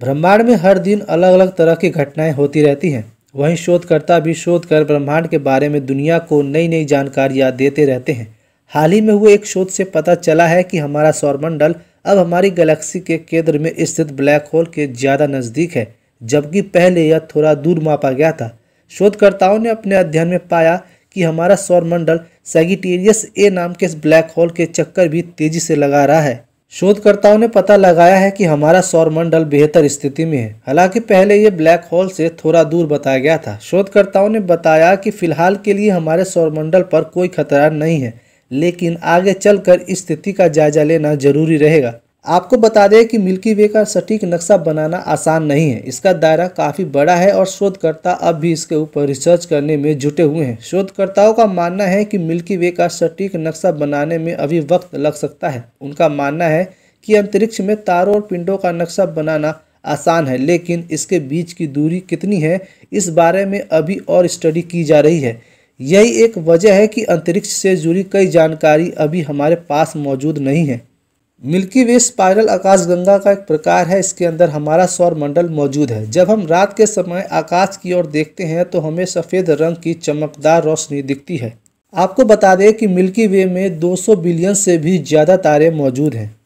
ब्रह्मांड में हर दिन अलग अलग तरह की घटनाएं होती रहती हैं वहीं शोधकर्ता भी शोध कर ब्रह्मांड के बारे में दुनिया को नई नई जानकारियाँ देते रहते हैं हाल ही में हुए एक शोध से पता चला है कि हमारा सौरमंडल अब हमारी गैलेक्सी के केंद्र में स्थित ब्लैक होल के ज़्यादा नज़दीक है जबकि पहले यह थोड़ा दूर मापा गया था शोधकर्ताओं ने अपने अध्ययन में पाया कि हमारा सौरमंडल सेगिटेरियस ए नाम के इस ब्लैक होल के चक्कर भी तेजी से लगा रहा है शोधकर्ताओं ने पता लगाया है कि हमारा सौरमंडल बेहतर स्थिति में है हालांकि पहले ये ब्लैक होल से थोड़ा दूर बताया गया था शोधकर्ताओं ने बताया कि फिलहाल के लिए हमारे सौरमंडल पर कोई खतरा नहीं है लेकिन आगे चलकर स्थिति का जायजा लेना जरूरी रहेगा आपको बता दें कि मिल्की वे का सटीक नक्शा बनाना आसान नहीं है इसका दायरा काफ़ी बड़ा है और शोधकर्ता अब भी इसके ऊपर रिसर्च करने में जुटे हुए हैं शोधकर्ताओं का मानना है कि मिल्की वे का सटीक नक्शा बनाने में अभी वक्त लग सकता है उनका मानना है कि अंतरिक्ष में तारों और पिंडों का नक्शा बनाना आसान है लेकिन इसके बीच की दूरी कितनी है इस बारे में अभी और स्टडी की जा रही है यही एक वजह है कि अंतरिक्ष से जुड़ी कई जानकारी अभी हमारे पास मौजूद नहीं है मिल्की वे स्पायरल आकाशगंगा का एक प्रकार है इसके अंदर हमारा सौर मंडल मौजूद है जब हम रात के समय आकाश की ओर देखते हैं तो हमें सफ़ेद रंग की चमकदार रोशनी दिखती है आपको बता दें कि मिल्की वे में 200 बिलियन से भी ज़्यादा तारे मौजूद हैं